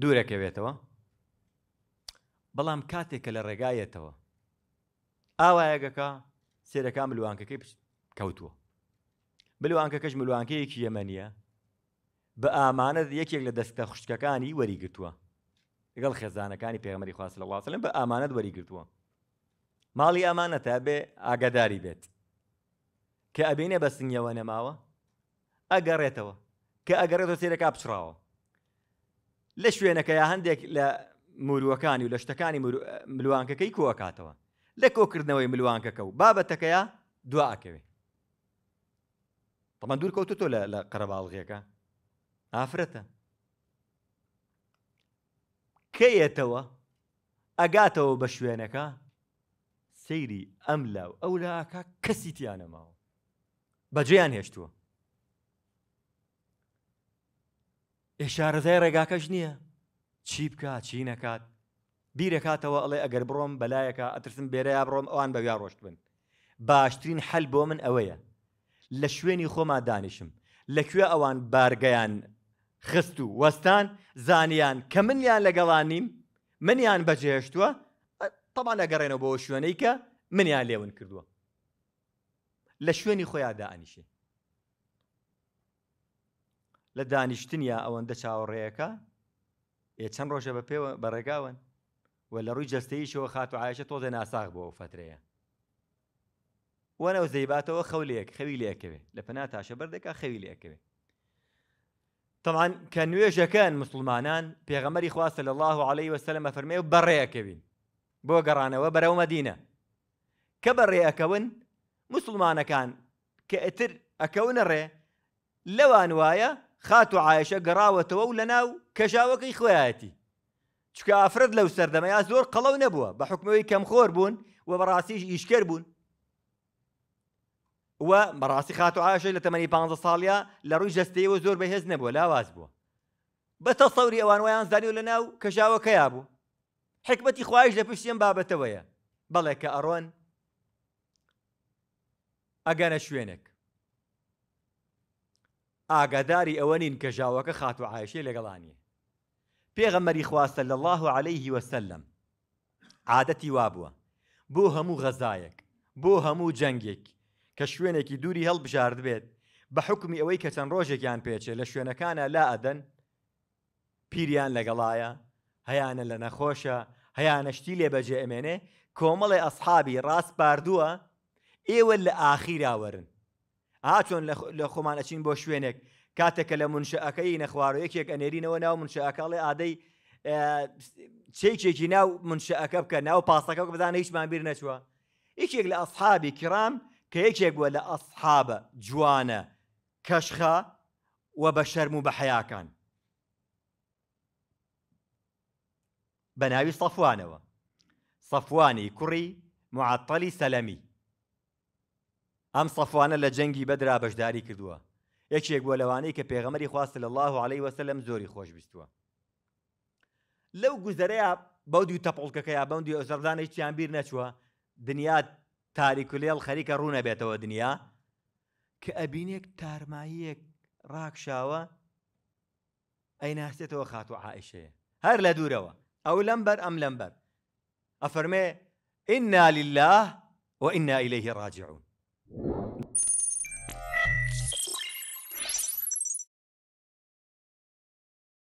دوورەکەوێتەوە بەڵام کاتێک کە لە ڕێگایەتەوە ئاوایەگەکە سێرەکان ملوانکەکەی کەوتووە بلوانکەکەش ملوانکەیەکی یەمەنیە بە ئامانەت یەکێک لە دەستە خوشکەکانی وەریگرتووە لەگەڵ خێزانەکانی پێغمەری خواست لە واسەلم بە ئامانەت وەریگرتووە ماڵی ئەمانەتە بێ ئاگاداری بێت کە ئەبینێ بە سنگەوە نەماوە ئەگەڕێتەوە کە ئەگەڕێتەوە سێرەکە بچراوە لە شوێنەکە یا هەندێک لە مرووەکانی و لە شتەکانی ملوانکەکەی کووەکاتەوە لە کۆکردنەوەی ملوانکەکە و بابەتەکەیە دواکەوێ تەمە دوور کەوتو تۆ لە قەرەباڵغیەکە ئافرەتە کەیەتەوە ئەگاتەوە بە شوێنەکە سەیری ئەم لاو ئەو لاکە کەسی تیانەماوە بەجێیان هێشتووە ئێشارەزای ڕێگاکەش نییە چی بکە چی نەکات بیرەکاتەوە ئەڵێ ئەگەر بڕۆم بەلایەکە ئەترسم بێرەیا بڕۆم ئەوان بەگا ڕۆشت بن باشترین حەل بۆ من ئەوەیە لە شوێنی خۆما دانیشم لەکوێ ئەوان بارگەیان خست و وەستان زانیان کە منیان لەگەڵانیم منیان بەجێهشتووە تەمان ئەگەڕێنەوە بۆ شوێنەی کە منیان لێون کردووە لە شوێنی خۆیان دانیشی لە دانیشتنیا ئەوەندە چاوەڕێەکە ئێ چەند ڕۆژە بە پێوە بەڕێگاون و لە ڕووی جستەیشەوە خات و عایشە تۆزە ناساق بۆەوە فترەیە وەنەو زەیباتەوە خەولێک خەوی لەکەوێ لە پنا تاشە بەردەکە خەوی لەکەوێ تەوان کە نوێژەکەن مسلمانان پێغەمەری خواستە لە الله عليه وسلمە فەرمێ و بەڕێەکەوین بۆ گەڕانەوە بەرەو مەدینە کە بەڕێەکەون مسلمانەکان کە ئەتر ئەکەونە ڕێ لەوان وایە خات و عایشە گەڕاوەتەوە و لە ناو کەژاوەکەی خۆیەتی چکە ئافرەت لەو سەردەمەیا زۆر قەڵەو نەبووە بە حکمەوەی کەمخۆر بوون و بەڕاستیش ئیشکر بوون و بەڕاستی خات و عاشە لە تەمەنی 15 ساڵیا لە ڕووی جستەیەوە زۆر بەهێز نەبووە لاواز بووە بەتە سەوری ئەوان ویان زانی و لە ناو کەژاوەکەیا بوو حکمەتی خوایش لە پشتیم بابەتەوەیە بەڵێ کە ئەڕۆن ئەگەنە شوێنێک ئاگاداری ئەوە نین کە ژاوەکە خات و عایشی لەگەڵانیە پێغەمەری خواستە لە الله عليه وسلم عادەتی وا بووە بۆ هەموو غەزایەک بۆ هەموو جەنگێک کە شوێنێکی دووری هەڵبژارد بێت بە حکمی ئەوەی کە چەند ڕۆژێکیان پێچێت لە شوێنەکانە لا ئەدەن پیریان لەگەڵایە هەیانە لە نەخۆشە هەیانەشتی لێ بەجێ ئەمێنێ کۆمەڵی ئەسحابی ڕاست پاردووە ئێوە لە ئاخیراوەرن ئاچۆن لە خۆمان ئەچین بۆ شوێنێک کاتێکە لە منشەکەی نەخوارۆ یەکێک ئەنێرینەوە ناو منشەکەڵێ ئادەی چێکێکی ناو منشەکە بکە ناو پاسەکە بدانە هیچمان بیر نەچوە یکێک لە ئەسحابی کرام کە یەکێک بووە لە ئەسحابە جوانە کەشخە و بە شەرم و بە حەیاکان بە ناوی سەفوانەوە سەفوانی کوڕی مععتەلی سەلەمی ئەم سەفوانە لە جەنگی بەدرا بەشداری کردووە یەکێک بووە لەوانەی کە پێغەمەری خواست لە الله عليه وسلم زۆری خۆش بیستووە لەو گوزەرەیە بەو دوی تەپڵکەکەیا بەم دوی ئۆزەردانەی چیان بیر نەچووە دنیا تاریکولێڵ خەریکە ڕوونە بێتەوە دنیا کە ئەبینێک تارماییەک ڕاکشاوە ئەی ناستێتەوە خات و عائشەیە هەر لە دوورەوە ئەو لەمبەر ئەم لەمبەر ئەفەرمێ ئنا لله وإنا إليه راجعون Thank you.